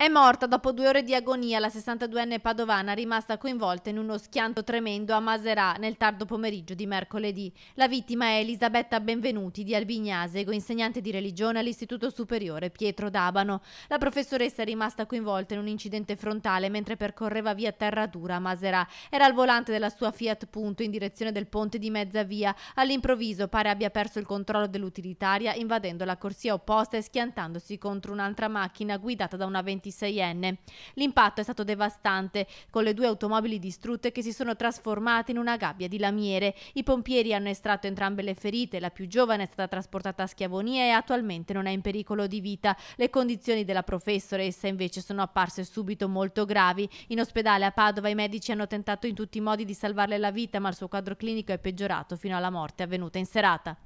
È morta dopo due ore di agonia la 62enne padovana rimasta coinvolta in uno schianto tremendo a Maserà nel tardo pomeriggio di mercoledì. La vittima è Elisabetta Benvenuti di Albignasego, insegnante di religione all'Istituto Superiore Pietro d'Abano. La professoressa è rimasta coinvolta in un incidente frontale mentre percorreva via Terradura a Maserà. Era al volante della sua Fiat Punto in direzione del ponte di mezza via. All'improvviso pare abbia perso il controllo dell'utilitaria invadendo la corsia opposta e schiantandosi contro un'altra macchina guidata da una 26 26enne. L'impatto è stato devastante, con le due automobili distrutte che si sono trasformate in una gabbia di lamiere. I pompieri hanno estratto entrambe le ferite, la più giovane è stata trasportata a Schiavonia e attualmente non è in pericolo di vita. Le condizioni della professoressa invece sono apparse subito molto gravi. In ospedale a Padova i medici hanno tentato in tutti i modi di salvarle la vita, ma il suo quadro clinico è peggiorato fino alla morte avvenuta in serata.